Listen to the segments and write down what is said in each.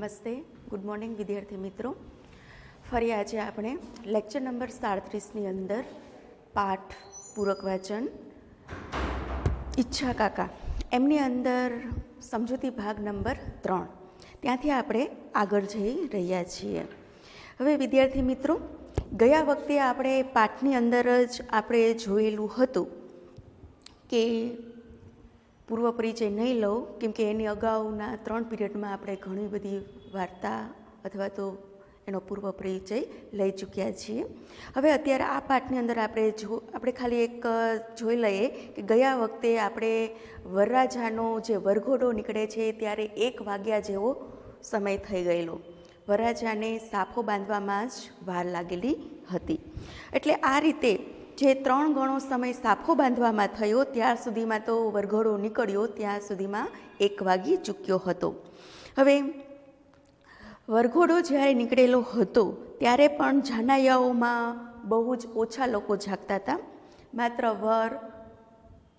નમસ્તે good morning વિદ્યાર્થી મિત્રો ફરી આજે આપણે લેક્ચર નંબર સાડત્રીસની અંદર પાઠ પૂરક વાચન ઈચ્છા કાકા એમની અંદર સમજૂતી ભાગ નંબર ત્રણ ત્યાંથી આપણે આગળ જઈ રહ્યા છીએ હવે વિદ્યાર્થી મિત્રો ગયા વખતે આપણે પાઠની અંદર જ આપણે જોયેલું હતું કે પૂર્વ પરિચય નહીં લઉં કેમ કે એની અગાઉના ત્રણ પીરિયડમાં આપણે ઘણી બધી વાર્તા અથવા તો એનો પૂર્વ પરિચય લઈ ચૂક્યા છીએ હવે અત્યારે આ પાઠની અંદર આપણે જો આપણે ખાલી એક જોઈ લઈએ કે ગયા વખતે આપણે વરરાજાનો જે વરઘોડો નીકળે છે ત્યારે એક વાગ્યા જેવો સમય થઈ ગયેલો વરરાજાને સાફો બાંધવામાં જ વાર લાગેલી હતી એટલે આ રીતે જે ત્રણ ગણો સમય સાફો બાંધવામાં થયો ત્યાર સુધીમાં તો વરઘોડો નીકળ્યો ત્યાં સુધીમાં એક વાગી ચૂક્યો હતો હવે વરઘોડો જ્યારે નીકળેલો હતો ત્યારે પણ જાનાયાઓમાં બહુ જ ઓછા લોકો જાગતા હતા માત્ર વર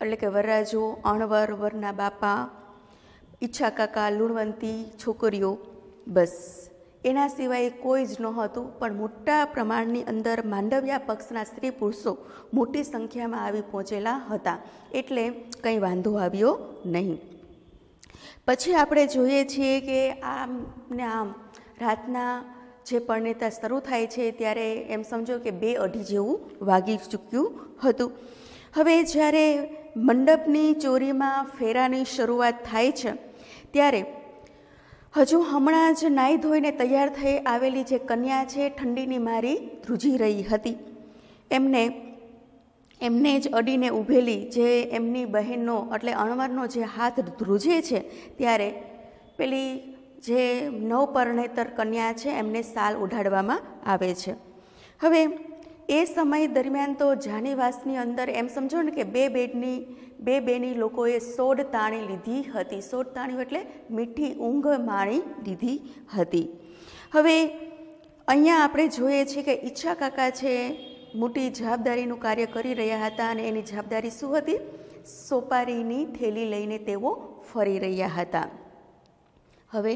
એટલે કે વરરાજો અણવર વરના બાપા ઈચ્છા કાકા લુણવંતી છોકરીઓ બસ એના સિવાય કોઈ જ નહોતું પણ મોટા પ્રમાણની અંદર માંડવ્યા પક્ષના સ્ત્રી પુરુષો મોટી સંખ્યામાં આવી પહોંચેલા હતા એટલે કંઈ વાંધો આવ્યો નહીં પછી આપણે જોઈએ છીએ કે આમ ને આમ રાતના જે પરણેતા શરૂ થાય છે ત્યારે એમ સમજો કે બે અઢી જેવું વાગી ચૂક્યું હતું હવે જ્યારે મંડપની ચોરીમાં ફેરાની શરૂઆત થાય છે ત્યારે હજુ હમણાં જ નાહી ધોઈને તૈયાર થઈ આવેલી જે કન્યા છે ઠંડીની મારી ધ્રુજી રહી હતી એમને એમને જ અડીને ઊભેલી જે એમની બહેનનો એટલે અણવરનો જે હાથ ધ્રુજે છે ત્યારે પેલી જે નવપરણેતર કન્યા છે એમને સાલ ઉઢાડવામાં આવે છે હવે એ સમય દરમિયાન તો જાનેવાસની અંદર એમ સમજો ને કે બે બેડની બે બેની લોકોએ સોડ તાણી લીધી હતી સોડ તાણી એટલે મીઠી ઊંઘ માણી લીધી હતી હવે અહીંયા આપણે જોઈએ છીએ કે ઈચ્છા કાકા છે મોટી જવાબદારીનું કાર્ય કરી રહ્યા હતા અને એની જવાબદારી શું હતી સોપારીની થેલી લઈને તેઓ ફરી રહ્યા હતા હવે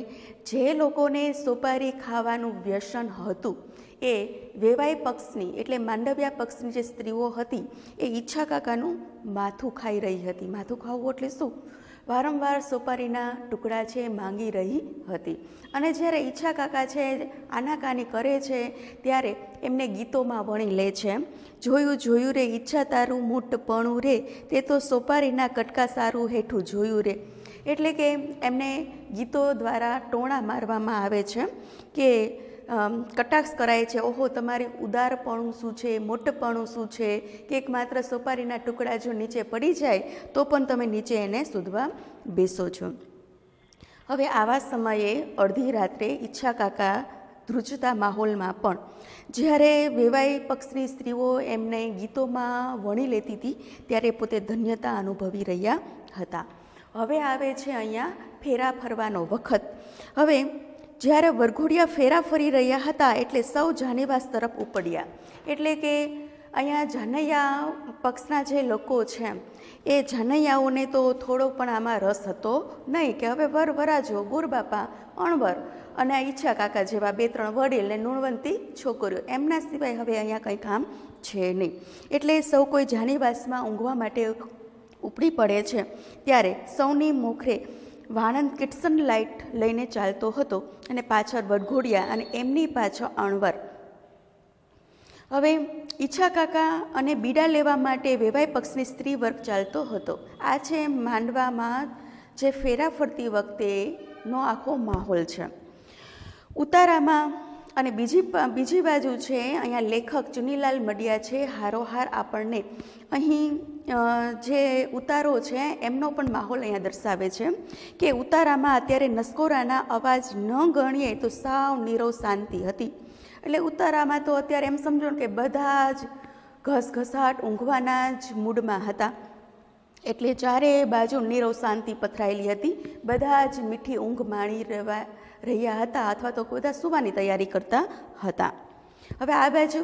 જે લોકોને સોપારી ખાવાનું વ્યસન હતું એ વેવાય પક્ષની એટલે માંડવ્યા પક્ષની જે સ્ત્રીઓ હતી એ ઈચ્છા કાકાનું માથું ખાઈ રહી હતી માથું ખાવું એટલે શું વારંવાર સોપારીના ટુકડા છે માંગી રહી હતી અને જ્યારે ઈચ્છા કાકા છે આનાકાની કરે છે ત્યારે એમને ગીતોમાં વણી લે છે જોયું જોયું રે ઈચ્છા તારું મૂટપણું રે તે તો સોપારીના કટકા સારું હેઠું જોયું રે એટલે કે એમને ગીતો દ્વારા ટોણા મારવામાં આવે છે કે કટાક્ષ કરાય છે ઓહો તમારે ઉદારપણું શું છે મોટપણું શું છે કે એક માત્ર સોપારીના ટુકડા જો નીચે પડી જાય તો પણ તમે નીચે એને શોધવા બેસો છો હવે આવા સમયે અડધી રાત્રે ઈચ્છા કાકા ધ્રુજતા માહોલમાં પણ જ્યારે વેવાય પક્ષની સ્ત્રીઓ એમને ગીતોમાં વણી લેતી હતી ત્યારે પોતે ધન્યતા અનુભવી રહ્યા હતા હવે આવે છે અહીંયા ફેરા ફરવાનો વખત હવે જ્યારે વરઘોડિયા ફેરા ફરી રહ્યા હતા એટલે સૌ જાનેવાસ તરફ ઉપડ્યા એટલે કે અહીંયા જાનૈયા પક્ષના જે લોકો છે એ જાનૈયાઓને તો થોડો પણ આમાં રસ હતો નહીં કે હવે વર વરાજો ગુરબાપા અણવર અને આ ઈચ્છા કાકા જેવા બે ત્રણ વડીલ ને ગુણવંતી છોકરીઓ એમના સિવાય હવે અહીંયા કંઈ કામ છે નહીં એટલે સૌ કોઈ જાનીવાસમાં ઊંઘવા માટે ઉપડી પડે છે ત્યારે સૌની મોખરે વાણંદ કિટસન લાઇટ લઈને ચાલતો હતો અને પાછળ વડઘોડિયા અને એમની પાછળ અણવર હવે ઈચ્છા કાકા અને બીડા લેવા માટે વેવાય પક્ષની સ્ત્રી વર્ગ ચાલતો હતો આ છે માંડવામાં જે ફેરા ફરતી વખતેનો આખો માહોલ છે ઉતારામાં અને બીજી બીજી બાજુ છે અહીંયા લેખક ચુનીલાલ મડિયા છે હારોહાર આપણને અહીં જે ઉતારો છે એમનો પણ માહોલ અહીંયા દર્શાવે છે કે ઉતારામાં અત્યારે નસકોરાના અવાજ ન ગણીએ તો સાવ નીરવ શાંતિ હતી એટલે ઉતારામાં તો અત્યારે એમ સમજો કે બધા જ ઘસઘસાટ ઊંઘવાના જ મૂડમાં હતા એટલે ચારે બાજુ નીરવ શાંતિ પથરાયેલી હતી બધા જ મીઠી ઊંઘ માણી રહેવા રહ્યા હતા અથવા તો બધા સૂવાની તૈયારી કરતા હતા હવે આ બાજુ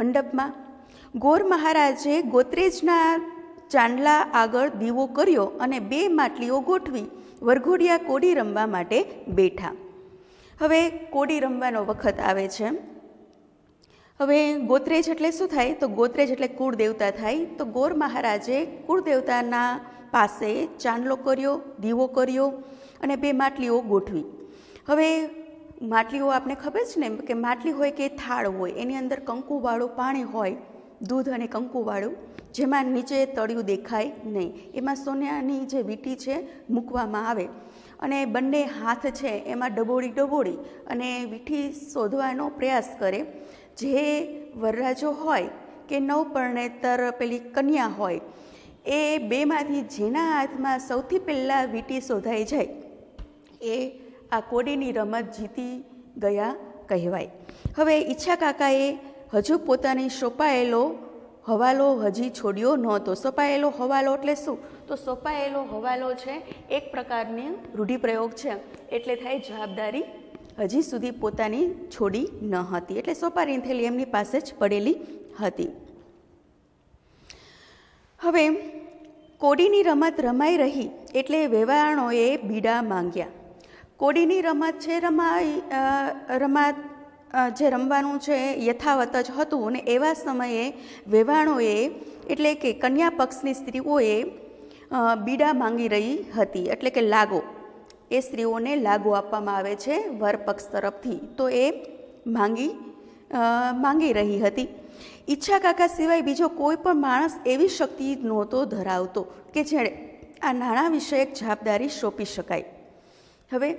મંડપમાં ગોર મહારાજે ગોત્રેજના ચાંદલા આગળ દીવો કર્યો અને બે માટલીઓ ગોઠવી વરઘોડિયા કોડી રમવા માટે બેઠા હવે કોડી રમવાનો વખત આવે છે હવે ગોત્રેજ એટલે શું થાય તો ગોત્રેજ એટલે કુળ દેવતા થાય તો ગોર મહારાજે કુળ દેવતાના પાસે ચાંદલો કર્યો દીવો કર્યો અને બે માટલીઓ ગોઠવી હવે માટલીઓ આપણે ખબર છે ને કે માટલી હોય કે થાળ હોય એની અંદર કંકુવાળું પાણી હોય દૂધ અને કંકુવાળું જેમાં નીચે તળિયું દેખાય નહીં એમાં સોનાની જે વીટી છે મૂકવામાં આવે અને બંને હાથ છે એમાં ડબોળી ડબોળી અને વીઠી શોધવાનો પ્રયાસ કરે જે વરરાજો હોય કે નવપરણેતર પેલી કન્યા હોય એ બેમાંથી જેના હાથમાં સૌથી પહેલાં વીંટી શોધાઈ જાય એ આ કોડીની રમત જીતી ગયા કહેવાય હવે ઈચ્છા કાકાએ હજુ પોતાની સોંપાયેલો હવાલો હજી છોડ્યો નહોતો સોંપાયેલો હવાલો એટલે શું તો સોંપાયેલો હવાલો છે એક પ્રકારની રૂઢિપ્રયોગ છે એટલે થાય જવાબદારી હજી સુધી પોતાની છોડી ન હતી એટલે સોપારીની થેલી એમની પાસે જ પડેલી હતી હવે કોડીની રમત રમાઈ રહી એટલે વેવાણોએ બીડા માંગ્યા કોડીની રમત છે રમાઈ રમત જે રમવાનું છે યથાવત જ હતું અને એવા સમયે વેવાણોએ એટલે કે કન્યા પક્ષની સ્ત્રીઓએ બીડા માંગી રહી હતી એટલે કે લાગો એ સ્ત્રીઓને લાગુ આપવામાં આવે છે વરપક્ષ તરફથી તો એ માંગી માંગી રહી હતી ઈચ્છા કાકા સિવાય બીજો કોઈ પણ માણસ એવી શક્તિ નહોતો ધરાવતો કે જેણે આ નાણાં વિષયક જવાબદારી સોંપી શકાય હવે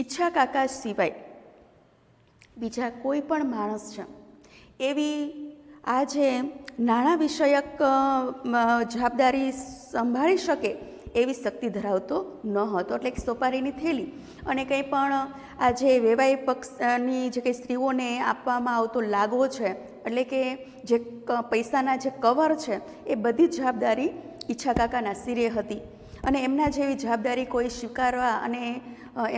ઈચ્છા કાકા સિવાય બીજા કોઈ પણ માણસ છે એવી આ જે નાણાં વિષયક જવાબદારી સંભાળી શકે એવી શક્તિ ધરાવતો ન હતો એટલે એક સોપારીની થેલી અને કંઈ પણ આ જે વેવાય પક્ષની જે કંઈ સ્ત્રીઓને આપવામાં આવતો લાગો છે એટલે કે જે પૈસાના જે કવર છે એ બધી જવાબદારી ઈચ્છા કાકાના સિરે હતી અને એમના જેવી જવાબદારી કોઈ સ્વીકારવા અને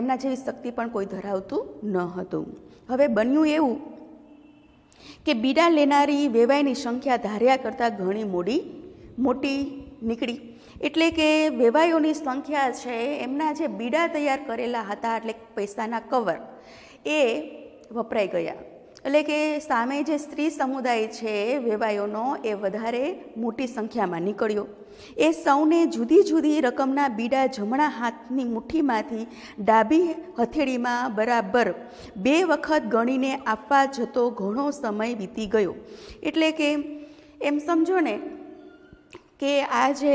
એમના જેવી શક્તિ પણ કોઈ ધરાવતું ન હતું હવે બન્યું એવું કે બીડા લેનારી વેવાયની સંખ્યા ધાર્યા કરતાં ઘણી મોડી મોટી નીકળી એટલે કે વેવાયોની સંખ્યા છે એમના જે બીડા તૈયાર કરેલા હતા એટલે પૈસાના કવર એ વપરાઈ ગયા એટલે કે સામે જે સ્ત્રી સમુદાય છે વેવાયોનો એ વધારે મોટી સંખ્યામાં નીકળ્યો એ સૌને જુદી જુદી રકમના બીડા જમણા હાથની મુઠ્ઠીમાંથી ડાબી હથેળીમાં બરાબર બે વખત ગણીને આપવા જતો ઘણો સમય વીતી ગયો એટલે કે એમ સમજો ને કે આ જે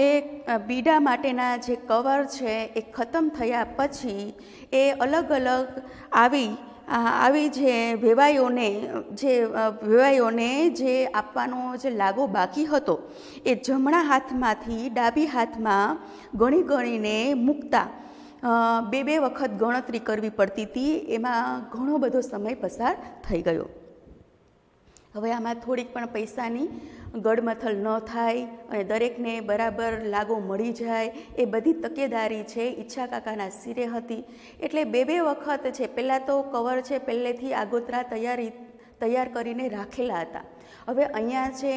બીડા માટેના જે કવર છે એ ખતમ થયા પછી એ અલગ અલગ આવી આવી જે વેવાઈઓને જે વેવાઈઓને જે આપવાનો જે લાગો બાકી હતો એ જમણા હાથમાંથી ડાબી હાથમાં ગણી ગણીને મૂકતા બે બે વખત ગણતરી કરવી પડતી હતી એમાં ઘણો બધો સમય પસાર થઈ ગયો હવે આમાં થોડીક પણ પૈસાની ગડમથલ ન થાય અને દરેકને બરાબર લાગો મળી જાય એ બધી તકેદારી છે ઈચ્છા કાકાના સિરે હતી એટલે બે બે વખત છે પહેલાં તો કવર છે પહેલેથી આગોતરા તૈયારી તૈયાર કરીને રાખેલા હતા હવે અહીંયા છે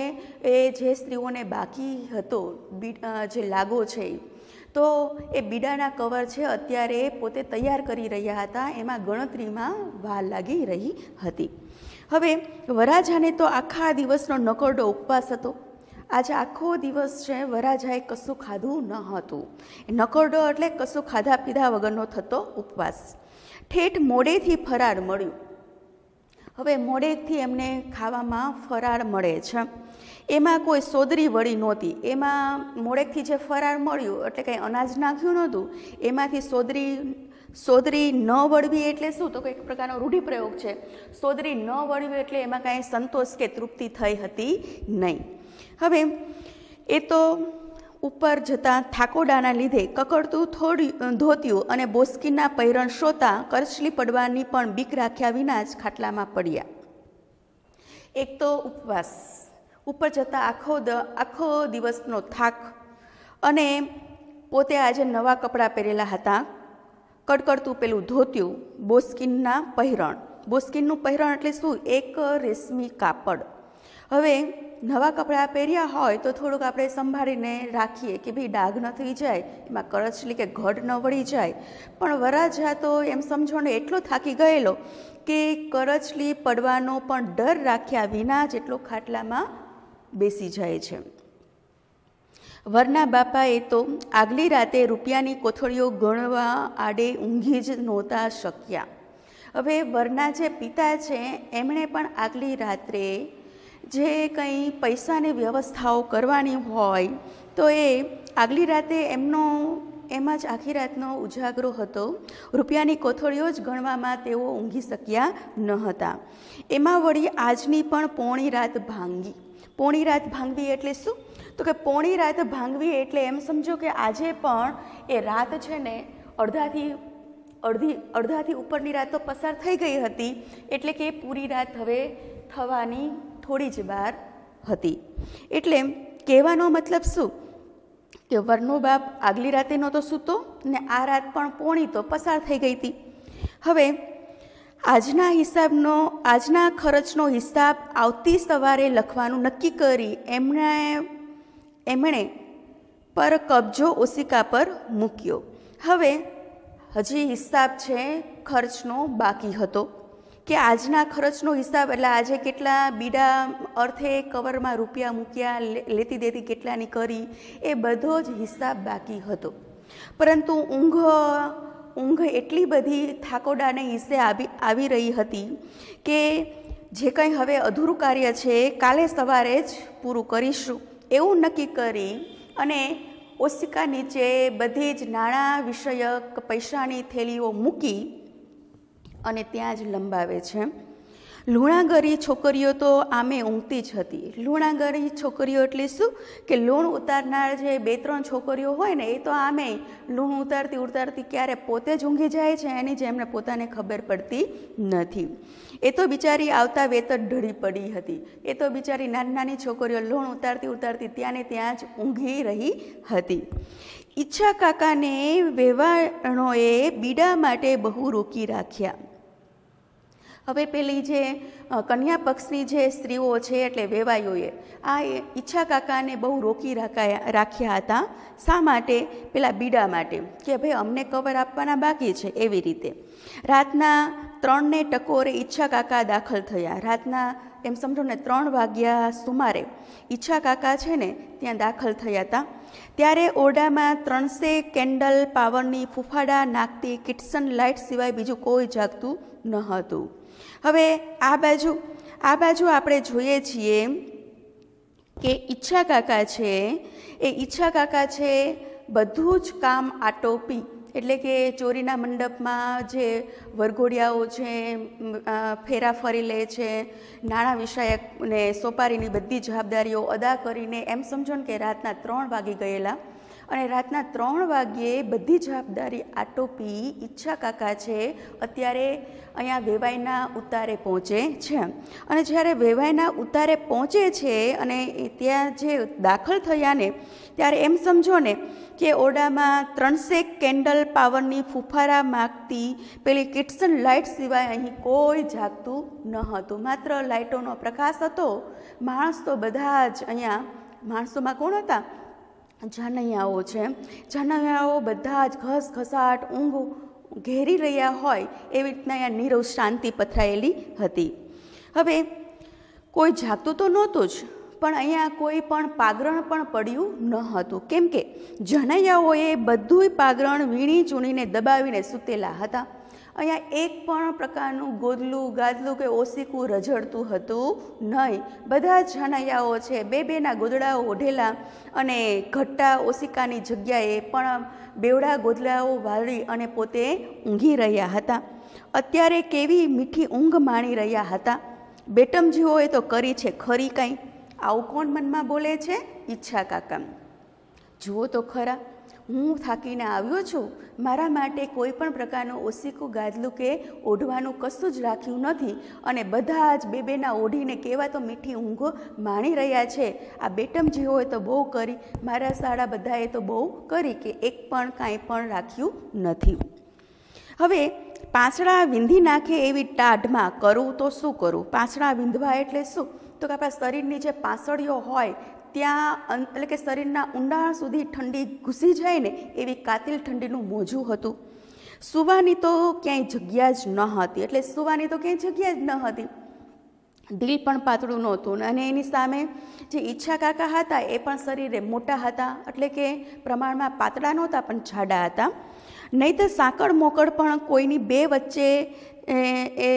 એ જે સ્ત્રીઓને બાકી હતો જે લાગો છે તો એ બીડાના કવર છે અત્યારે પોતે તૈયાર કરી રહ્યા હતા એમાં ગણતરીમાં વાર લાગી રહી હતી હવે વરાજાને તો આખા દિવસનો નકરડો ઉપવાસ હતો આજે આખો દિવસ છે વરાજાએ કશું ખાધું ન હતું નકરડો એટલે કશું ખાધા પીધા વગરનો થતો ઉપવાસ ઠેઠ મોડેથી ફરાર મળ્યું હવે મોડેથી એમને ખાવામાં ફરાર મળે છે એમાં કોઈ સોદરી વળી નહોતી એમાં મોડેકથી જે ફરાર મળ્યું એટલે કંઈ અનાજ નાખ્યું નહોતું એમાંથી સોદરી સોદરી ન વળવી એટલે શું તો એક પ્રકારનો રૂઢિપ્રયોગ છે સોદરી ન વળવી એટલે એમાં કાંઈ સંતોષ કે તૃપ્તિ થઈ હતી નહીં હવે એ તો ઉપર જતાં થાકોડાના લીધે કકડતું થોડું ધોત્યું અને બોસ્કીના પૈરણ શોતા કરચલી પડવાની પણ બીક રાખ્યા વિના જ ખાટલામાં પડ્યા એક તો ઉપવાસ ઉપર જતાં આખો દ આખો દિવસનો થાક અને પોતે આજે નવા કપડાં પહેરેલા હતા કડકડતું પેલું ધોત્યું બોસ્કિનના પહેરણ બોસ્કિનનું પહેરણ એટલે શું એક રેશમી કાપડ હવે નવા કપડાં પહેર્યા હોય તો થોડુંક આપણે સંભાળીને રાખીએ કે ભાઈ ડાઘ ન થઈ જાય એમાં કરચલી કે ઘડ ન વળી જાય પણ વરાજા તો એમ સમજોને એટલો થાકી ગયેલો કે કરચલી પડવાનો પણ ડર રાખ્યા વિના જ એટલો ખાટલામાં બેસી જાય છે વરના બાપાએ તો આગલી રાતે રૂપિયાની કોથળીઓ ગણવા આડે ઊંઘી જ નહોતા શક્યા હવે વરના જે પિતા છે એમણે પણ આગલી રાત્રે જે કંઈ પૈસાની વ્યવસ્થાઓ કરવાની હોય તો એ આગલી રાતે એમનો એમાં જ આખી રાતનો ઉજાગરો હતો રૂપિયાની કોથળીઓ જ ગણવામાં તેઓ ઊંઘી શક્યા ન હતા એમાં વળી આજની પણ પોણી રાત ભાંગી પોણી રાત ભાંગવી એટલે શું તો કે પોણી રાત ભાંગવી એટલે એમ સમજો કે આજે પણ એ રાત છે ને અડધાથી અડધી અડધાથી ઉપરની રાત તો પસાર થઈ ગઈ હતી એટલે કે પૂરી રાત હવે થવાની થોડી જ વાર હતી એટલે કહેવાનો મતલબ શું કે વરનો બાપ આગલી રાતે નહોતો સૂતો ને આ રાત પણ પોણી તો પસાર થઈ ગઈ હતી હવે આજના હિસાબનો આજના ખર્ચનો હિસાબ આવતી સવારે લખવાનું નક્કી કરી એમણે એમણે પર કબજો ઓશિકા પર મૂક્યો હવે હજી હિસાબ છે ખર્ચનો બાકી હતો કે આજના ખર્ચનો હિસાબ એટલે આજે કેટલા બીડા અર્થે કવરમાં રૂપિયા મૂક્યા લેતી દેતી કેટલાની કરી એ બધો જ હિસાબ બાકી હતો પરંતુ ઊંઘ ઊંઘ એટલી બધી થાકોડાને હિસ્સે આવી આવી રહી હતી કે જે કંઈ હવે અધૂરું કાર્ય છે કાલે સવારે જ પૂરું કરીશું એવું નક્કી કરી અને ઓશિકા નીચે બધી જ નાણાં વિષયક પૈસાની થેલીઓ મૂકી અને ત્યાં જ લંબાવે છે લુણાગરી છોકરીઓ તો આમે ઊંઘતી જ હતી લુણાગરી છોકરીઓ એટલે શું કે લૂણ ઉતારનાર જે બે ત્રણ છોકરીઓ હોય ને એ તો આમે લૂણ ઉતારતી ઉતારતી ક્યારે પોતે જ ઊંઘી જાય છે એની જેમને પોતાને ખબર પડતી નથી એ તો બિચારી આવતા વેતર ઢળી પડી હતી એ તો બિચારી નાની નાની છોકરીઓ લોણ ઉતારતી ઉતારતી ત્યાં ને ત્યાં જ ઊંઘી રહી હતી ઈચ્છા કાકાને વેવાણોએ બીડા માટે બહુ રોકી રાખ્યા હવે પેલી જે કન્યા પક્ષની જે સ્ત્રીઓ છે એટલે વેવાઈઓએ આ ઈચ્છા કાકાને બહુ રોકી રાખાયા રાખ્યા હતા શા માટે પેલા બીડા માટે કે ભાઈ અમને કવર આપવાના બાકી છે એવી રીતે રાતના ત્રણને ટકોરે ઈચ્છા કાકા દાખલ થયા રાતના એમ સમજો ને ત્રણ વાગ્યા સુમારે ઈચ્છા કાકા છે ને ત્યાં દાખલ થયા હતા ત્યારે ઓરડામાં ત્રણસે કેન્ડલ પાવરની ફૂફાડા નાખતી કિટસન લાઇટ સિવાય બીજું કોઈ જાગતું ન હતું હવે આ બાજુ આ બાજુ આપણે જોઈએ છીએ કે ઈચ્છા કાકા છે એ ઈચ્છા કાકા છે બધું જ કામ આટોપી એટલે કે ચોરીના મંડપમાં જે વરઘોડિયાઓ છે ફેરા ફરી લે છે નાણાં વિષયક ને સોપારીની બધી જવાબદારીઓ અદા કરીને એમ સમજો ને કે રાતના ત્રણ વાગી ગયેલા અને રાતના ત્રણ વાગ્યે બધી જવાબદારી આટોપી ઈચ્છા કાકા છે અત્યારે અહીંયા વેવાઈના ઉતારે પહોંચે છે અને જ્યારે વેવાઈના ઉતારે પહોંચે છે અને ત્યાં જે દાખલ થયા ને ત્યારે એમ સમજો ને કે ઓરડામાં ત્રણસેક કેન્ડલ પાવરની ફૂફારા માગતી પેલી કિટસન લાઇટ સિવાય અહીં કોઈ જાગતું ન હતું માત્ર લાઇટોનો પ્રકાશ હતો માણસ તો બધા જ અહીંયા માણસોમાં કોણ હતા જનૈયાઓ છે જનૈયાઓ બધા જ ઘસઘસાટ ઊંઘ ઘેરી રહ્યા હોય એવી રીતના અહીંયા નીરવ શાંતિ પથરાયેલી હતી હવે કોઈ જાગતું તો નહોતું જ પણ અહીંયા કોઈ પણ પાગરણ પણ પડ્યું ન હતું કેમ કે જનૈયાઓએ બધુંય પાગરણ વીણી ચૂણીને દબાવીને સૂતેલા હતા અહીંયા એક પણ પ્રકારનું ગોદલું ગાદલું કે ઓસીકું રઝળતું હતું નહીં બધા જ જાનૈયાઓ છે બે બેના ગોદડાઓ ઓઢેલા અને ઘટ્ટા ઓસિકાની જગ્યાએ પણ બેવડા ગોદલાઓ વાળી અને પોતે ઊંઘી રહ્યા હતા અત્યારે કેવી મીઠી ઊંઘ માણી રહ્યા હતા બેટમજીઓએ તો કરી છે ખરી કાંઈ આવું કોણ મનમાં બોલે છે ઈચ્છા કાકા જુઓ તો ખરા હું થાકીને આવ્યો છું મારા માટે કોઈ પણ પ્રકારનું ઓસિકું ગાદલું કે ઓઢવાનું કશું જ રાખ્યું નથી અને બધા જ બેબેના ઓઢીને કેવા તો મીઠી ઊંઘો માણી રહ્યા છે આ બેટમજીઓએ તો બહુ કરી મારા શાળા બધાએ તો બહુ કરી કે એક પણ કાંઈ પણ રાખ્યું નથી હવે પાંસડા વિંધી નાખે એવી ટાઢમાં કરવું તો શું કરવું પાંસડા વિંધવા એટલે શું તો કે આપણા શરીરની જે પાંસળીઓ હોય ત્યાં એટલે કે શરીરના ઊંડાણ સુધી ઠંડી ઘૂસી જાય ને એવી કાતિલ ઠંડીનું મોજું હતું સુવાની તો ક્યાંય જગ્યા જ ન હતી એટલે સુવાની તો ક્યાંય જગ્યા જ ન હતી દિલ પણ પાતળું નહોતું અને એની સામે જે ઈચ્છા કાકા હતા એ પણ શરીરે મોટા હતા એટલે કે પ્રમાણમાં પાતળા નહોતા પણ જાડા હતા નહીં તો સાંકળ મોકળ પણ કોઈની બે વચ્ચે એ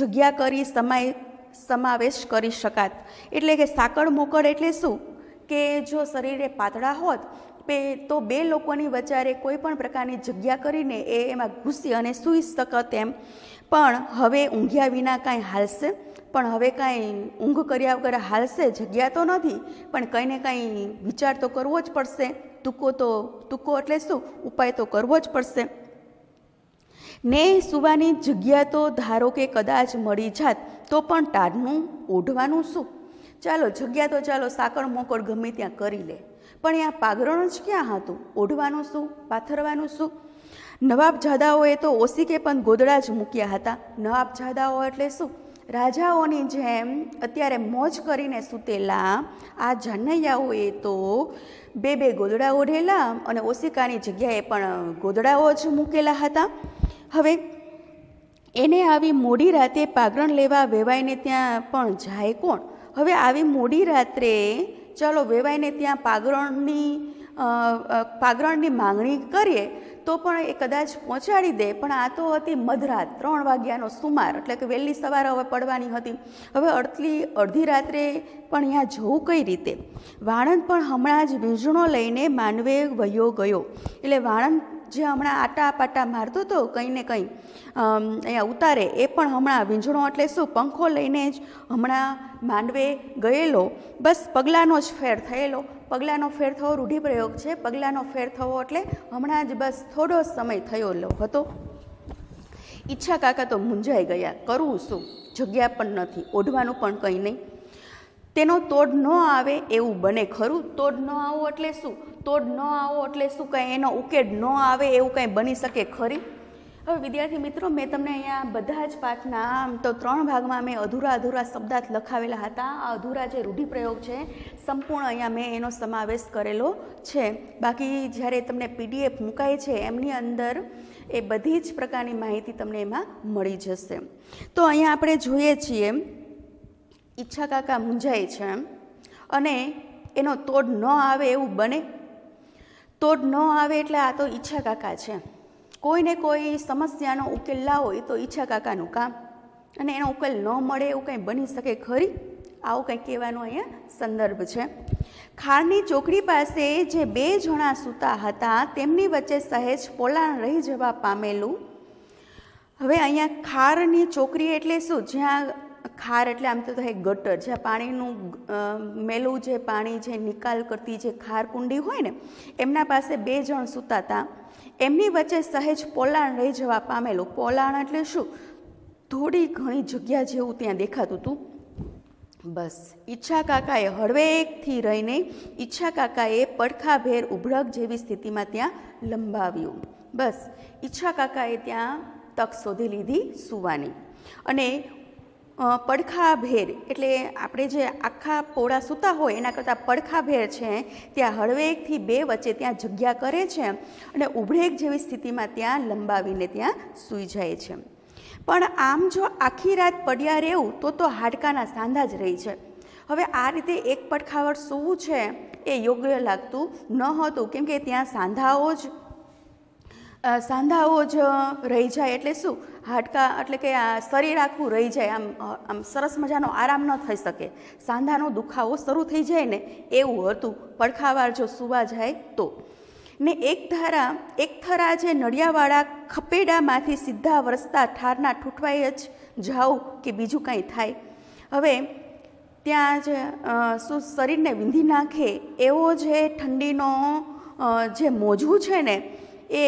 જગ્યા કરી સમાય સમાવેશ કરી શકાત એટલે કે સાંકળ મોકળ એટલે શું કે જો શરીરે પાતળા હોત પે તો બે લોકોની વચારે કોઈ પણ પ્રકારની જગ્યા કરીને એ એમાં ઘૂસી અને સૂઈ શકત એમ પણ હવે ઊંઘ્યા વિના કાંઈ હાલશે પણ હવે કાંઈ ઊંઘ કર્યા વગર હાલશે જગ્યા તો નથી પણ કંઈ કાંઈ વિચાર તો કરવો જ પડશે તૂકો તો તૂકો એટલે શું ઉપાય તો કરવો જ પડશે ને સુવાની જગ્યા તો ધારો કે કદાચ મળી જાત તો પણ ટાઢનું ઓઢવાનું શું ચાલો જગ્યા તો ચાલો સાકળ મોકળ ગમે ત્યાં કરી લે પણ આ પાઘરણું જ ક્યાં હતું ઓઢવાનું શું પાથરવાનું શું નવાબ જાદાઓએ તો ઓસિકે પણ ગોદડા જ મૂક્યા હતા નવાબ જાદાઓ એટલે શું રાજાઓની જેમ અત્યારે મોજ કરીને સૂતેલા આ જાનૈયાઓએ તો બે બે ગોદડા ઓઢેલા અને ઓસિકાની જગ્યાએ પણ ગોદડાઓ જ મૂકેલા હતા હવે એને આવી મોડી રાતે પાઘરણ લેવા વેવાઈને ત્યાં પણ જાય કોણ હવે આવી મોડી રાત્રે ચલો વેવાઈને ત્યાં પાગરણની પાગરણની માંગણી કરીએ તો પણ એ કદાચ પહોંચાડી દે પણ આ તો હતી મધરાત ત્રણ વાગ્યાનો સુમાર એટલે કે વહેલી સવારે હવે પડવાની હતી હવે અડધલી અડધી રાત્રે પણ ત્યાં જવું કઈ રીતે વાણંદ પણ હમણાં જ વીંઝણો લઈને માનવે વયો ગયો એટલે વાણંદ જે હમણાં આટા પાટા મારતો હતો કંઈ ને કંઈ અહીંયા ઉતારે એ પણ હમણાં વીંઝણો એટલે શું પંખો લઈને જ હમણાં માંડવે ગયેલો બસ પગલાંનો જ ફેર થયેલો પગલાંનો ફેર થવો રૂઢિપ્રયોગ છે પગલાંનો ફેર થવો એટલે હમણાં જ બસ થોડો સમય થયેલો હતો ઈચ્છા કાકા તો મૂંઝાઈ ગયા કરવું શું જગ્યા પણ નથી ઓઢવાનું પણ કંઈ નહીં તેનો તોડ ન આવે એવું બને ખરું તોડ ન આવો એટલે શું તોડ ન આવો એટલે શું કંઈ એનો ઉકેડ ન આવે એવું કંઈ બની શકે ખરી હવે વિદ્યાર્થી મિત્રો મેં તમને અહીંયા બધા જ પાઠના આમ તો ત્રણ ભાગમાં મેં અધૂરા અધૂરા શબ્દાર્થ લખાવેલા હતા આ અધૂરા જે રૂઢિપ્રયોગ છે સંપૂર્ણ અહીંયા મેં એનો સમાવેશ કરેલો છે બાકી જ્યારે તમને પીડીએફ મુકાય છે એમની અંદર એ બધી જ પ્રકારની માહિતી તમને એમાં મળી જશે તો અહીંયા આપણે જોઈએ છીએ ઈચ્છા કાકા મૂંઝાય છે એમ અને એનો તોડ ન આવે એવું બને તોડ ન આવે એટલે આ તો ઈચ્છા કાકા છે કોઈને કોઈ સમસ્યાનો ઉકેલ લાવો એ તો ઈચ્છા કાકાનું કામ અને એનો ઉકેલ ન મળે એવું કંઈ બની શકે ખરી આવું કંઈ કહેવાનું અહીંયા સંદર્ભ છે ખારની ચોકડી પાસે જે બે જણા સૂતા હતા તેમની વચ્ચે સહેજ પોલાણ રહી જવા પામેલું હવે અહીંયા ખારની ચોકરી એટલે શું જ્યાં ખાર એટલે આમ તો થાય ગટર જે પાણીનું મેલું જે પાણી જે નિકાલ કરતી જે ખાર કુંડી હોય ને એમના પાસે બે જણ સૂતા હતા એમની વચ્ચે સહેજ પોલાણ રહી જવા પામેલું પોલાણ એટલે શું થોડી ઘણી જગ્યા જેવું ત્યાં દેખાતું હતું બસ ઈચ્છા કાકાએ હળવેકથી રહીને ઈચ્છા કાકાએ પડખાભેર ઉભળક જેવી સ્થિતિમાં ત્યાં લંબાવ્યું બસ ઈચ્છા કાકાએ ત્યાં તક શોધી લીધી સુવાની અને પડખાભેર એટલે આપણે જે આખા પોળા સૂતા હોય એના કરતાં પડખાભેર છે ત્યાં હળવેકથી બે વચ્ચે ત્યાં જગ્યા કરે છે અને ઉભરેક જેવી સ્થિતિમાં ત્યાં લંબાવીને ત્યાં સૂઈ જાય છે પણ આમ જો આખી રાત પડ્યા રહેવું તો તો હાડકાના સાંધા જ રહી છે હવે આ રીતે એક પડખાવટ સૂવું છે એ યોગ્ય લાગતું ન હતું કેમકે ત્યાં સાંધાઓ જ સાંધાઓ જ રહી જાય એટલે શું હાડકા એટલે કે આ શરીર આખું રહી જાય આમ આમ સરસ મજાનો આરામ ન થઈ શકે સાંધાનો દુખાવો શરૂ થઈ જાય ને એવું હતું પડખાવાર જો સૂવા જાય તો ને એક ધારા એક થરા જે નડિયાવાળા ખપેડામાંથી સીધા વરસતા ઠારના ઠૂંઠવાઈ જ જાઉં કે બીજું કાંઈ થાય હવે ત્યાં જ શું શરીરને વિંધી નાખે એવો જે ઠંડીનો જે મોજું છે ને એ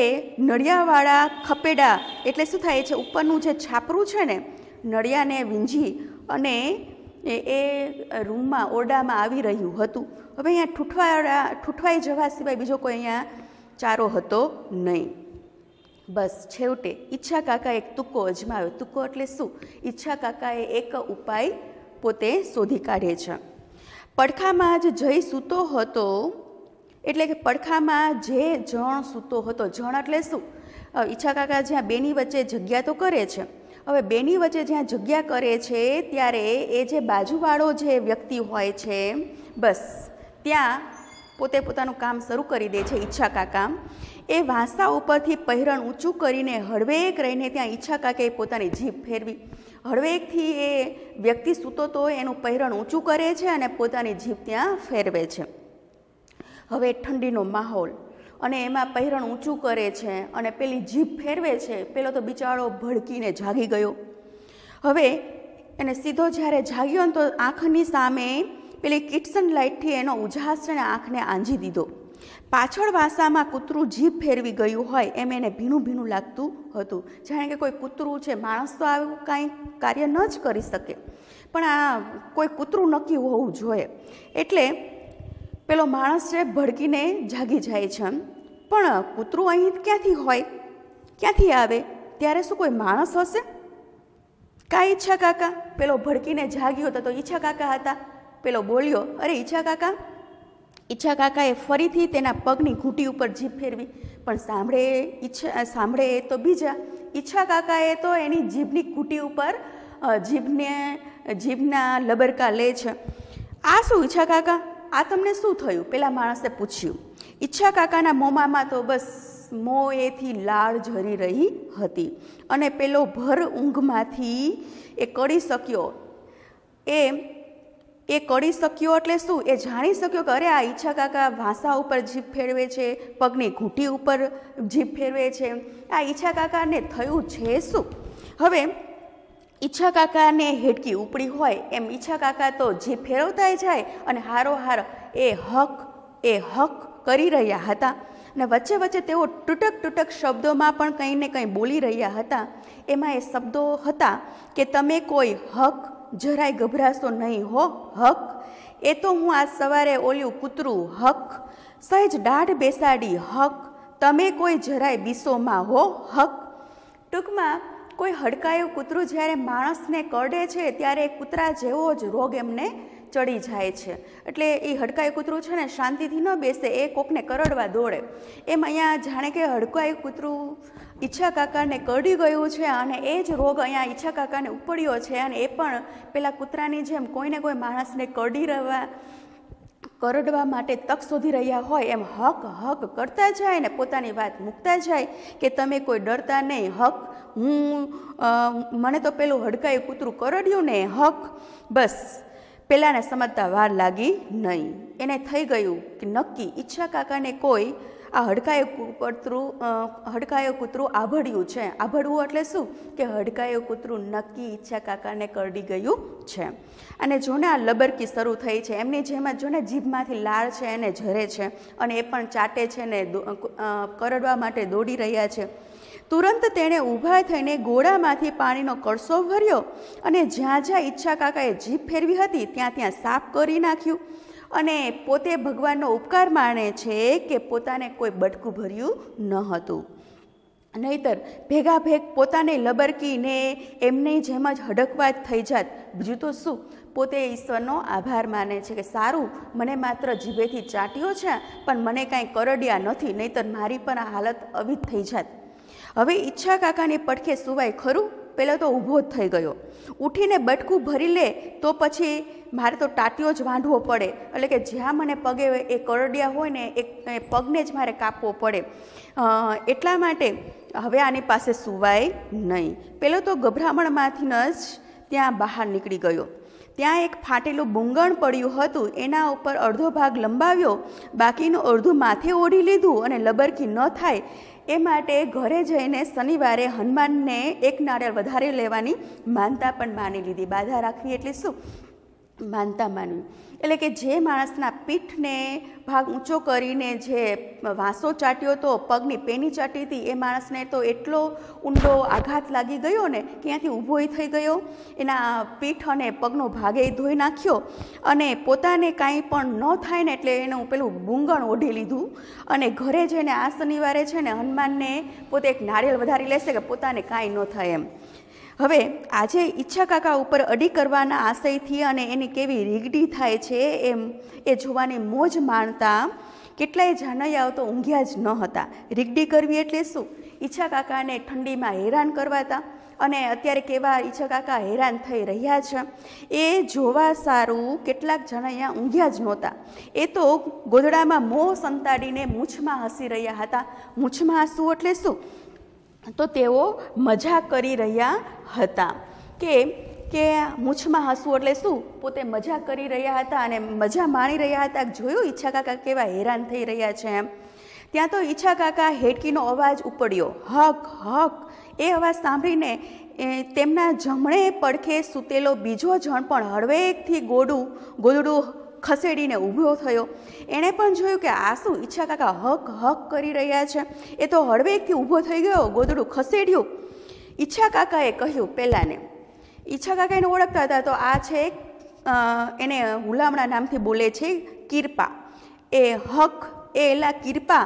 નળિયાવાળા ખપેડા એટલે શું થાય છે ઉપરનું જે છાપરું છે ને નળિયાને વીંજી અને એ એ રૂમમાં ઓરડામાં આવી રહ્યું હતું હવે અહીંયા ઠૂંઠવાળા ઠૂઠવાઈ જવા સિવાય બીજો કોઈ અહીંયા ચારો હતો નહીં બસ છેવટે ઈચ્છા કાકાએ એક તુક્કો અજમાવ્યો તુક્કો એટલે શું ઈચ્છા કાકાએ એક ઉપાય પોતે શોધી કાઢે છે પડખામાં જ જઈ સૂતો હતો એટલે કે પડખામાં જે જણ સૂતો હતો જણ એટલે શું ઈચ્છા કાકા જ્યાં બેની વચ્ચે જગ્યા તો કરે છે હવે બેની વચ્ચે જ્યાં જગ્યા કરે છે ત્યારે એ જે બાજુવાળો જે વ્યક્તિ હોય છે બસ ત્યાં પોતે પોતાનું કામ શરૂ કરી દે છે ઈચ્છા કાકા એ વાંસા ઉપરથી પહેરણ ઊંચું કરીને હળવેક રહીને ત્યાં ઈચ્છા કાકે પોતાની જીભ ફેરવી હળવેકથી એ વ્યક્તિ સૂતો તો એનું પહેરણ ઊંચું કરે છે અને પોતાની જીભ ત્યાં ફેરવે છે હવે ઠંડીનો માહોલ અને એમાં પહેરણ ઊંચું કરે છે અને પેલી જીભ ફેરવે છે પેલો તો બિચારો ભડકીને જાગી ગયો હવે એને સીધો જ્યારે જાગ્યો ને તો આંખની સામે પેલી કિટસન લાઇટથી એનો ઉજાસ અને આંખને આંજી દીધો પાછળ વાસામાં કૂતરું જીભ ફેરવી ગયું હોય એમ એને ભીનું ભીનું લાગતું હતું જાણે કે કોઈ કૂતરું છે માણસ તો આવું કાંઈ કાર્ય ન જ કરી શકે પણ આ કોઈ કૂતરું નક્કી હોવું જોઈએ એટલે પેલો માણસ છે ભડકીને જાગી જાય છે પણ કૂતરું અહીં ક્યાંથી હોય ક્યાંથી આવે ત્યારે શું કોઈ માણસ હશે કા ઈચ્છા કાકા પેલો ભડકીને જાગ્યો હતો તો ઈચ્છા કાકા હતા પેલો બોલ્યો અરે ઈચ્છા કાકા ઈચ્છા કાકાએ ફરીથી તેના પગની ઘૂંટી ઉપર જીભ ફેરવી પણ સાંભળે ઈચ્છા સાંભળે તો બીજા ઈચ્છા કાકાએ તો એની જીભની ઘૂંટી ઉપર જીભને જીભના લબરકા લે છે આ શું ઈચ્છા કાકા આ તમને શું થયું પેલા માણસે પૂછ્યું ઈચ્છા કાકાના મોમામાં તો બસ મોએથી લાળ ઝરી રહી હતી અને પેલો ભર ઊંઘમાંથી એ કરી શક્યો એ એ કરી શક્યો એટલે શું એ જાણી શક્યો કે અરે આ ઈચ્છા કાકા વાંસા ઉપર જીભ ફેરવે છે પગની ઘૂંટી ઉપર જીભ ફેરવે છે આ ઈચ્છા કાકાને થયું છે શું હવે ઈચ્છા કાકાને હેડકી ઉપડી હોય એમ ઈચ્છા કાકા તો જે ફેરવતાય જાય અને હારો હાર એ હક એ હક કરી રહ્યા હતા અને વચ્ચે વચ્ચે તેઓ તૂટક તૂટક શબ્દોમાં પણ કંઈ ને કંઈ બોલી રહ્યા હતા એમાં એ શબ્દો હતા કે તમે કોઈ હક જરાય ગભરાશો નહીં હો હક એ તો હું આજ સવારે ઓલ્યું કૂતરું હક સહેજ દાઢ બેસાડી હક તમે કોઈ જરાય બીસોમાં હો હક ટૂંકમાં કોઈ હડકાયું કૂતરું જ્યારે માણસને કરડે છે ત્યારે કૂતરા જેવો જ રોગ એમને ચડી જાય છે એટલે એ હડકાયું કૂતરું છે ને શાંતિથી ન બેસે એ કોકને કરડવા દોડે એમ અહીંયા જાણે કે હડકાયું કૂતરું ઈચ્છા કાકાને કરડી ગયું છે અને એ જ રોગ અહીંયા ઈચ્છા કાકાને ઉપડ્યો છે અને એ પણ પેલા કૂતરાની જેમ કોઈને કોઈ માણસને કરડી રહેવા કરડવા માટે તક શોધી રહ્યા હોય એમ હક હક કરતા જાય ને પોતાની વાત મૂકતા જાય કે તમે કોઈ ડરતા નહીં હક હું મને તો પેલું હડકાયું કૂતરું કરડ્યું ને હક બસ પેલાને સમજતા વાર લાગી નહીં એને થઈ ગયું કે નક્કી ઈચ્છા કાકાને કોઈ આ હડકાયું કૂતરું હડકાયું કૂતરું આભડ્યું છે આભડવું એટલે શું કે હડકાયું કૂતરું નક્કી ઈચ્છા કાકાને કરડી ગયું છે અને જોને આ લબરકી શરૂ થઈ છે એમની જેમ જ જોને જીભમાંથી લાળ છે એને ઝરે છે અને એ પણ ચાટે છે ને કરડવા માટે દોડી રહ્યા છે તુરંત તેણે ઊભા થઈને ગોળામાંથી પાણીનો કળસો ભર્યો અને જ્યાં જ્યાં ઈચ્છા કાકાએ જીભ ફેરવી હતી ત્યાં ત્યાં સાફ કરી નાખ્યું અને પોતે ભગવાનનો ઉપકાર માણે છે કે પોતાને કોઈ બટકું ભર્યું ન હતું નહીતર ભેગા ભેગ પોતાને લબરકીને એમની જેમ જ હડકવા થઈ જાત બીજું તો શું પોતે ઈશ્વરનો આભાર માને છે કે સારું મને માત્ર જીભેથી ચાટ્યો છે પણ મને કાંઈ કરડ્યા નથી નહીતર મારી પણ આ હાલત આવી થઈ જાત હવે ઈચ્છા કાકાની પડખે સુવાય ખરું પહેલાં તો ઊભો જ થઈ ગયો ઊઠીને બટકું ભરી લે તો પછી મારે તો ટાટીઓ જ વાંધવો પડે એટલે કે જ્યાં મને પગે એ કરડિયા હોય ને એ પગને જ મારે કાપવો પડે એટલા માટે હવે આની પાસે સુવાય નહીં પહેલો તો ગભરામણમાંથી જ ત્યાં બહાર નીકળી ગયો ત્યાં એક ફાટેલું બુંગણ પડ્યું હતું એના ઉપર અડધો ભાગ લંબાવ્યો બાકીનું અડધું માથે ઓઢી લીધું અને લબરકી ન થાય એ માટે ઘરે જઈને શનિવારે હનુમાનને એક નાળિયેર વધારે લેવાની માનતા પણ માની લીધી બાધા રાખવી એટલે શું માનતા માનવી એટલે કે જે માણસના પીઠને ભાગ ઊંચો કરીને જે વાંસો ચાટ્યો હતો પગની પેની ચાટી હતી એ માણસને તો એટલો ઊંડો આઘાત લાગી ગયો ને કે ત્યાંથી ઊભોય થઈ ગયો એના પીઠ અને પગનો ભાગે ધોઈ નાખ્યો અને પોતાને કાંઈ પણ ન થાય ને એટલે એનું પેલું બૂંગણ ઓઢી લીધું અને ઘરે જઈને આ શનિવારે છે ને હનુમાનને પોતે એક નારિયેળ વધારી લેશે કે પોતાને કાંઈ ન થાય એમ હવે આજે ઈચ્છા કાકા ઉપર અડી કરવાના આશયથી અને એની કેવી રીગડી થાય છે એમ એ જોવાની મોજ માણતા કેટલાય જાનૈયાઓ તો ઊંઘ્યા જ ન હતા રીગડી કરવી એટલે શું ઈચ્છા કાકાને ઠંડીમાં હેરાન કરવાતા અને અત્યારે કેવા ઈચ્છા કાકા હેરાન થઈ રહ્યા છે એ જોવા સારું કેટલાક જણાયા ઊંઘ્યા જ નહોતા એ તો ગોદડામાં મોં સંતાડીને મૂછમાં હસી રહ્યા હતા મૂછમાં હસવું એટલે શું તો તેઓ મજા કરી રહ્યા હતા કે કે મૂછમાં હસવું એટલે શું પોતે મજા કરી રહ્યા હતા અને મજા માણી રહ્યા હતા જોયું ઈચ્છા કાકા કેવા હેરાન થઈ રહ્યા છે એમ ત્યાં તો ઈચ્છા કાકા હેડકીનો અવાજ ઉપડ્યો હક હક એ અવાજ સાંભળીને તેમના જમણે પડખે સૂતેલો બીજો જણ પણ હળવેકથી ગોડું ગોદડું ખસેડીને ઊભો થયો એણે પણ જોયું કે આ શું ઈચ્છા કાકા હક હક કરી રહ્યા છે એ તો હળવેકથી ઊભો થઈ ગયો ગોદડું ખસેડ્યું ઈચ્છા કાકાએ કહ્યું પહેલાંને ઈચ્છા કાકા એને ઓળખતા હતા તો આ છે એને હુલામણા નામથી બોલે છે કિરપા એ હક એ એલા કિરપા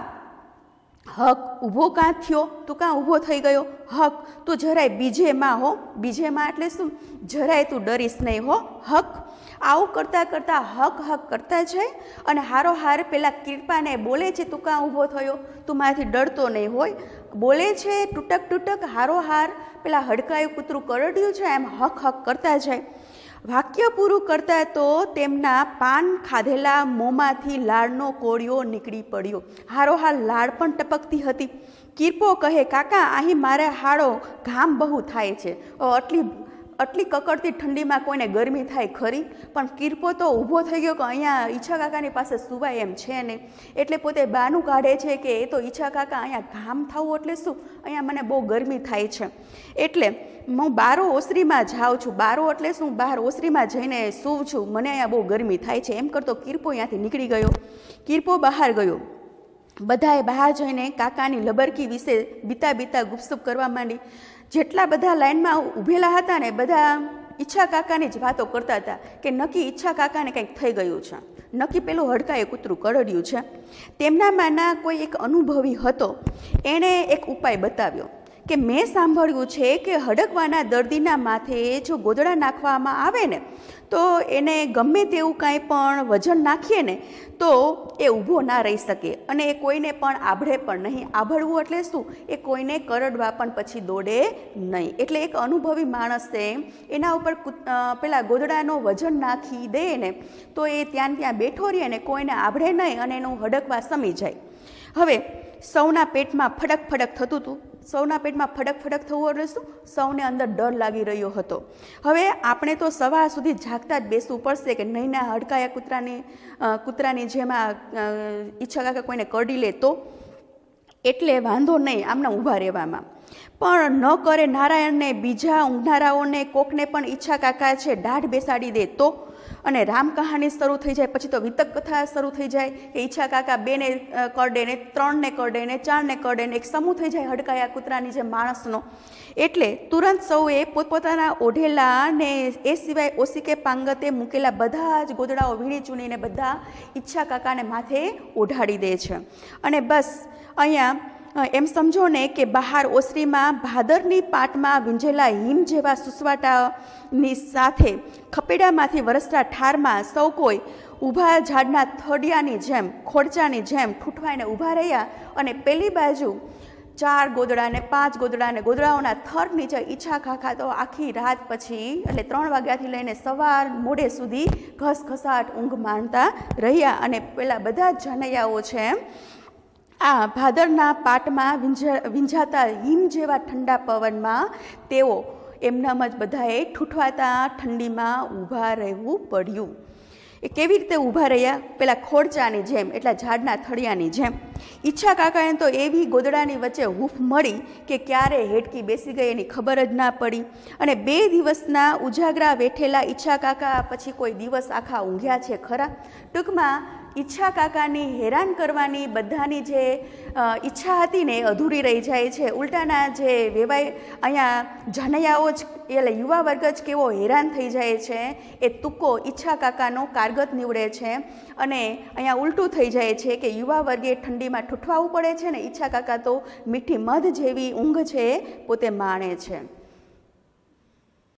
હક ઊભો કાં થયો તો કાં ઊભો થઈ ગયો હક તું જરાય બીજે માં હો બીજે માં એટલે શું જરાય તું ડરીશ નહીં હો હક આવું કરતાં કરતાં હક હક કરતા જાય અને હારો હાર પેલા કૃપાને બોલે છે તું કાં ઊભો થયો તું મારાથી ડરતો નહીં હોય બોલે છે તૂટક તૂટક હારો હાર પેલા હડકાયું કૂતરું કરડ્યું છે એમ હક હક કરતા જાય વાક્ય પૂરું કરતા તો તેમના પાન ખાધેલા મોંમાંથી લાળનો કોળિયો નીકળી પડ્યો હારોહાર લાળ પણ ટપકતી હતી કિરપો કહે કાકા અહીં મારે હાડો ઘામ બહુ થાય છે આટલી આટલી કકડતી ઠંડીમાં કોઈને ગરમી થાય ખરી પણ કિરપો તો ઊભો થઈ ગયો કે અહીંયા ઈચ્છા કાકાની પાસે સુવાય એમ છે નહીં એટલે પોતે બાનું કાઢે છે કે એ તો ઈચ્છા કાકા અહીંયા ઘામ થવું એટલે શું અહીંયા મને બહુ ગરમી થાય છે એટલે હું બારો ઓસરીમાં જાઉં છું બારો એટલે શું બહાર ઓસરીમાં જઈને સૂવું છું મને અહીંયા બહુ ગરમી થાય છે એમ કરતો કિરપો અહીંયાથી નીકળી ગયો કિરપો બહાર ગયો બધાએ બહાર જઈને કાકાની લબરકી વિશે બીતા બીતા ગુપસુપ કરવા માંડી જેટલા બધા લાઇનમાં ઊભેલા હતા ને બધા ઈચ્છા કાકાની જ વાતો કરતા હતા કે નક્કી ઈચ્છા કાકાને કંઈક થઈ ગયું છે નક્કી પેલું હડકાએ કૂતરું કરડ્યું છે તેમનામાંના કોઈ એક અનુભવી હતો એણે એક ઉપાય બતાવ્યો કે મેં સાંભળ્યું છે કે હડકવાના દર્દીના માથે જો ગોદડા નાખવામાં આવે ને તો એને ગમે તેવું કાંઈ પણ વજન નાખીએ ને તો એ ઊભો ના રહી શકે અને એ કોઈને પણ આભળે પણ નહીં આભળવું એટલે શું એ કોઈને કરડવા પણ પછી દોડે નહીં એટલે એક અનુભવી માણસે એના ઉપર પેલા ગોદડાનો વજન નાખી દે ને તો એ ત્યાં ત્યાં બેઠો રહે ને કોઈને આભળે નહીં અને એનું હડકવા સમી જાય હવે સૌના પેટમાં ફડક ફડક થતું હતું સૌના પેટમાં ફડક ફડક થવું એટલે શું સૌને અંદર ડર લાગી રહ્યો હતો હવે આપણે તો સવાર સુધી જાગતા જ બેસવું પડશે કે નહીં ના હડકાયા કૂતરાની કૂતરાની જેમ ઈચ્છા કાકા કોઈને કરડી લે તો એટલે વાંધો નહીં આમના ઊભા રહેવામાં પણ ન કરે નારાયણને બીજા ઊંઘનારાઓને કોકને પણ ઈચ્છા કાકા છે દાઢ બેસાડી દે તો અને રામ કહાની શરૂ થઈ જાય પછી તો વિતક કથા શરૂ થઈ જાય કે ઈચ્છા કાકા બેને કરડે ને ત્રણને કરડે ને ચારને કરડે ને એક સમૂહ થઈ જાય હડકાયા કૂતરાની જે માણસનો એટલે તુરંત સૌએ પોતપોતાના ઓઢેલા ને એ સિવાય ઓસિકે પાંગતે મૂકેલા બધા જ ગોદડાઓ વીણી ચૂણીને બધા ઈચ્છા કાકાને માથે ઓઢાડી દે છે અને બસ અહીંયા એમ સમજો ને કે બહાર ઓસરીમાં ભાદરની પાટમાં વીંઝેલા હિમ જેવા સુસવાટાની સાથે ખપેડામાંથી વરસતા ઠારમાં સૌ કોઈ ઊભા ઝાડના થડિયાની જેમ ખોડચાની જેમ ઠૂંઠવાઈને ઊભા રહ્યા અને પેલી બાજુ ચાર ગોદડા ને પાંચ ગોદડા ને ગોદડાઓના થર નીચે ઈચ્છા ખાખા તો આખી રાત પછી એટલે ત્રણ વાગ્યાથી લઈને સવાર મોડે સુધી ઘસઘસાટ ઊંઘ માનતા રહ્યા અને પેલા બધા જ જનૈયાઓ છે આ ભાદરના પાટમાં વિંજાતા હિમ જેવા ઠંડા પવનમાં તેઓ એમનામ જ બધાએ ઠૂઠવાતા ઠંડીમાં ઊભા રહેવું પડ્યું એ કેવી રીતે ઊભા રહ્યા પેલા ખોડચાની જેમ એટલા ઝાડના થળિયાની જેમ ઈચ્છા કાકાએ તો એવી ગોદડાની વચ્ચે હૂફ મળી કે ક્યારે હેડકી બેસી ગઈ એની ખબર જ ના પડી અને બે દિવસના ઉજાગરા વેઠેલા ઈચ્છા કાકા પછી કોઈ દિવસ આખા ઊંઘ્યા છે ખરા ટૂંકમાં ઈચ્છા કાકાની હેરાન કરવાની બધાની જે ઈચ્છા હતી ને એ અધૂરી રહી જાય છે ઉલટાના જે વેવાય અહીંયા જનૈયાઓ જ એટલે યુવા વર્ગ જ કેવો હેરાન થઈ જાય છે એ તુક્કો ઈચ્છા કાકાનો કારગત નીવડે છે અને અહીંયા ઉલટું થઈ જાય છે કે યુવા વર્ગે ઠંડીમાં ઠૂઠવાવું પડે છે ને ઈચ્છા કાકા તો મીઠી મધ જેવી ઊંઘ છે પોતે માણે છે